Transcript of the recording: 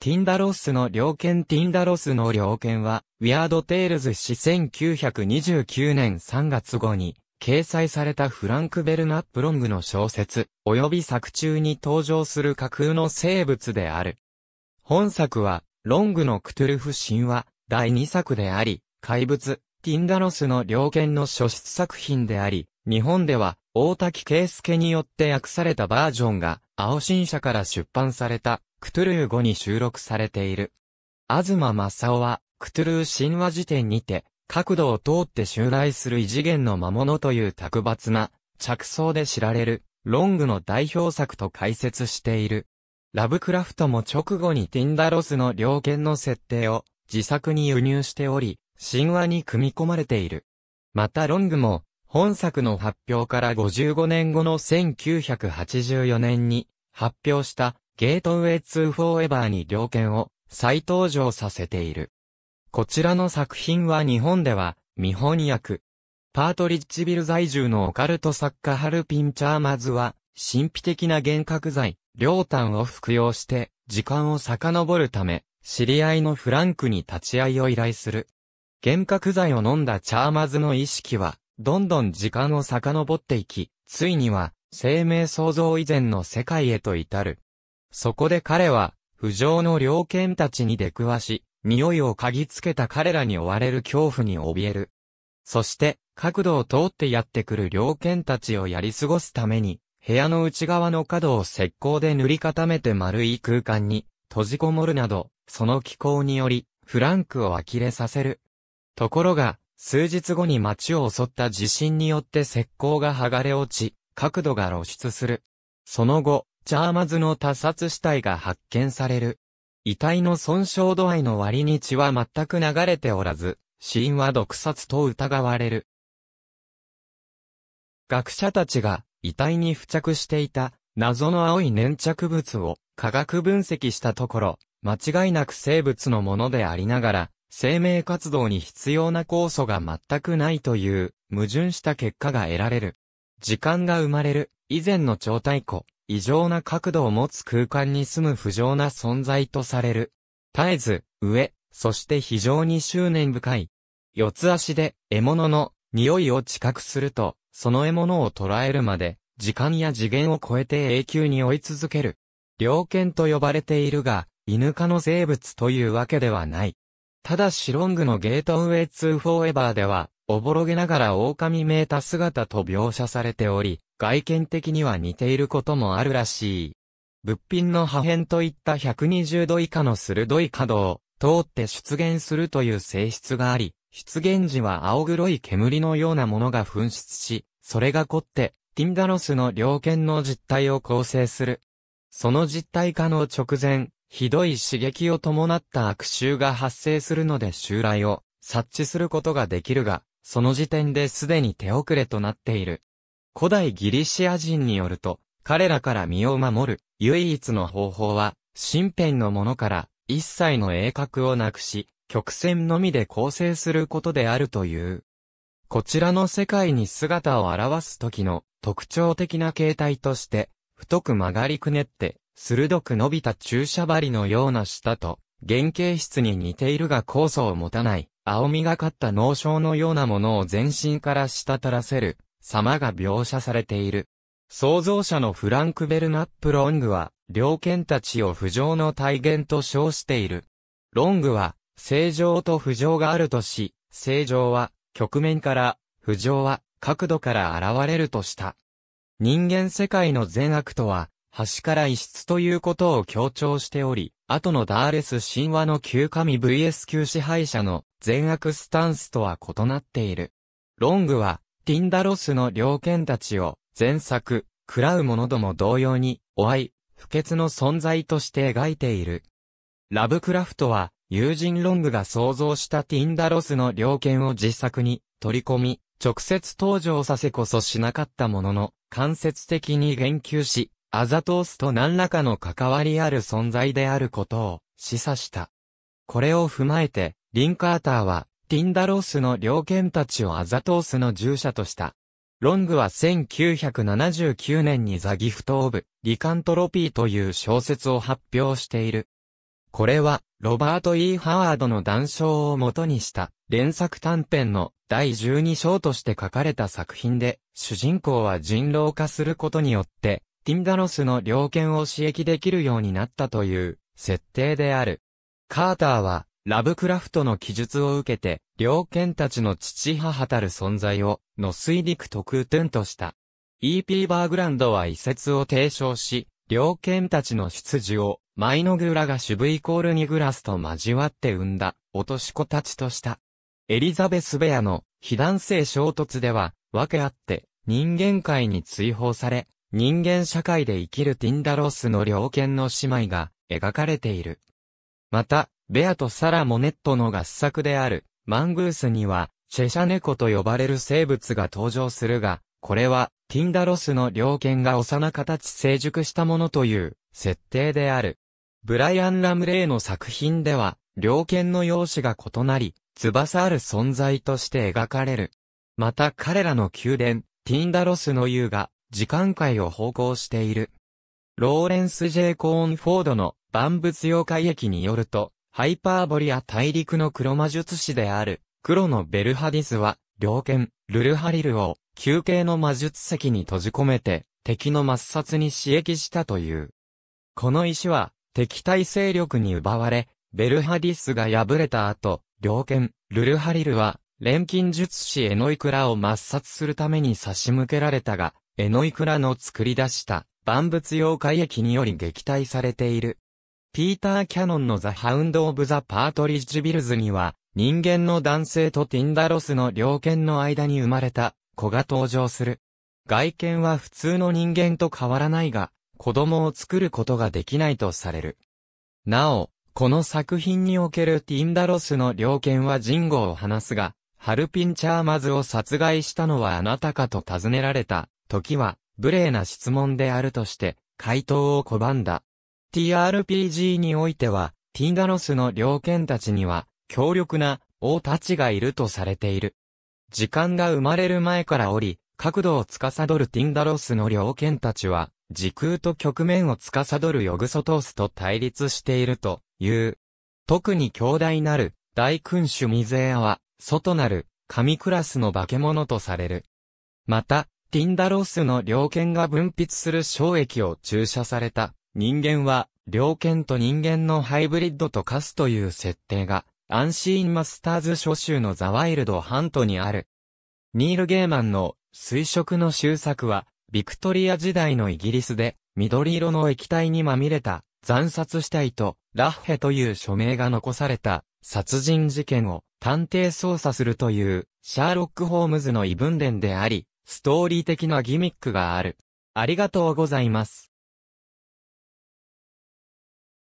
ティンダロスの猟犬ティンダロスの猟犬は、ウィアードテイルズ史1929年3月号に、掲載されたフランク・ベルナップロングの小説、及び作中に登場する架空の生物である。本作は、ロングのクトゥルフ神話、第2作であり、怪物、ティンダロスの猟犬の初出作品であり、日本では、大滝圭介によって訳されたバージョンが、青新社から出版された、クトゥルー語に収録されている。東正雄は、クトゥルー神話辞典にて、角度を通って襲来する異次元の魔物という卓抜な、着想で知られる、ロングの代表作と解説している。ラブクラフトも直後にティンダロスの猟犬の設定を自作に輸入しており、神話に組み込まれている。またロングも本作の発表から55年後の1984年に発表したゲートウェイ2フォーエバーに両剣を再登場させている。こちらの作品は日本では見本役。パートリッジビル在住のオカルト作家ハルピン・チャーマズは神秘的な幻覚剤、両端を服用して時間を遡るため知り合いのフランクに立ち会いを依頼する。幻覚剤を飲んだチャーマズの意識はどんどん時間を遡っていき、ついには、生命創造以前の世界へと至る。そこで彼は、不上の猟犬たちに出くわし、匂いを嗅ぎつけた彼らに追われる恐怖に怯える。そして、角度を通ってやってくる猟犬たちをやり過ごすために、部屋の内側の角を石膏で塗り固めて丸い空間に閉じこもるなど、その気候により、フランクを呆れさせる。ところが、数日後に町を襲った地震によって石膏が剥がれ落ち、角度が露出する。その後、チャーマズの他殺死体が発見される。遺体の損傷度合いの割に血は全く流れておらず、死因は毒殺と疑われる。学者たちが遺体に付着していた謎の青い粘着物を科学分析したところ、間違いなく生物のものでありながら、生命活動に必要な酵素が全くないという、矛盾した結果が得られる。時間が生まれる、以前の超太鼓、異常な角度を持つ空間に住む不浄な存在とされる。絶えず、上、そして非常に執念深い。四つ足で、獲物の、匂いを知覚すると、その獲物を捕らえるまで、時間や次元を超えて永久に追い続ける。猟犬と呼ばれているが、犬科の生物というわけではない。ただしロングのゲートウェイ2フォーエバーでは、おぼろげながら狼めいた姿と描写されており、外見的には似ていることもあるらしい。物品の破片といった120度以下の鋭い角を通って出現するという性質があり、出現時は青黒い煙のようなものが噴出し、それが凝って、ティンダロスの両剣の実体を構成する。その実体化の直前、ひどい刺激を伴った悪臭が発生するので襲来を察知することができるが、その時点ですでに手遅れとなっている。古代ギリシア人によると、彼らから身を守る唯一の方法は、身辺のものから一切の鋭角をなくし、曲線のみで構成することであるという。こちらの世界に姿を現す時の特徴的な形態として、太く曲がりくねって鋭く伸びた注射針のような舌と、原型質に似ているが酵素を持たない、青みがかった脳症のようなものを全身から滴らせる、様が描写されている。創造者のフランク・ベルナップ・ロングは、猟犬たちを不浄の体現と称している。ロングは、正常と不浄があるとし、正常は、局面から、不浄は、角度から現れるとした。人間世界の善悪とは、端から異質ということを強調しており、後のダーレス神話の旧神 VS 旧支配者の善悪スタンスとは異なっている。ロングは、ティンダロスの猟犬たちを、前作、喰らう者ども同様に、おい、不潔の存在として描いている。ラブクラフトは、友人ロングが想像したティンダロスの猟犬を自作に取り込み、直接登場させこそしなかったものの、間接的に言及し、アザトースと何らかの関わりある存在であることを示唆した。これを踏まえて、リンカーターは、ティンダロースの猟犬たちをアザトースの従者とした。ロングは1979年にザギフト・オブ・リカントロピーという小説を発表している。これは、ロバート・ E・ ハワードの談笑をもとにした連作短編の第12章として書かれた作品で、主人公は人狼化することによってティンダロスの猟犬を刺激できるようになったという設定である。カーターは、ラブクラフトの記述を受けて、猟犬たちの父母たる存在を、の水陸特訓とした。E.P. バーグランドは移設を提唱し、猟犬たちの出自を、マイノグラが渋イコールニグラスと交わって生んだ、落とし子たちとした。エリザベス・ベアの、非男性衝突では、分けあって、人間界に追放され、人間社会で生きるティンダロスの猟犬の姉妹が描かれている。また、ベアとサラ・モネットの合作である、マングースには、チェシャ猫と呼ばれる生物が登場するが、これは、ティンダロスの猟犬が幼形成熟したものという、設定である。ブライアン・ラムレイの作品では、猟犬の容姿が異なり、翼ある存在として描かれる。また彼らの宮殿、ティンダロスの湯が、時間界を方向している。ローレンス・ジェイコーンフォードの万物用怪駅によると、ハイパーボリア大陸の黒魔術師である、黒のベルハディスは、猟犬、ルルハリルを、休憩の魔術石に閉じ込めて、敵の抹殺に刺激したという。この石は、敵対勢力に奪われ、ベルハディスが敗れた後、猟犬、ルルハリルは、錬金術師エノイクラを抹殺するために差し向けられたが、エノイクラの作り出した万物妖怪液により撃退されている。ピーター・キャノンのザ・ハウンド・オブ・ザ・パートリッジ・ビルズには、人間の男性とティンダロスの猟犬の間に生まれた子が登場する。外見は普通の人間と変わらないが、子供を作ることができないとされる。なお、この作品におけるティンダロスの猟犬はジンゴを話すが、ハルピン・チャーマズを殺害したのはあなたかと尋ねられた時は、無礼な質問であるとして、回答を拒んだ。TRPG においては、ティンダロスの猟犬たちには、強力な王たちがいるとされている。時間が生まれる前からおり、角度を司るティンダロスの猟犬たちは、時空と局面を司るヨグソトースと対立しているという。特に強大なる大君主ミゼアは、外なる神クラスの化け物とされる。また、ティンダロスの猟犬が分泌する衝液を注射された人間は、猟犬と人間のハイブリッドと化すという設定が、アンシーンマスターズ諸州のザワイルドハントにある。ニール・ゲーマンの水色の終作は、ビクトリア時代のイギリスで、緑色の液体にまみれた、惨殺死体と、ラッヘという署名が残された、殺人事件を探偵捜査するという、シャーロック・ホームズの異文伝であり、ストーリー的なギミックがある。ありがとうございます。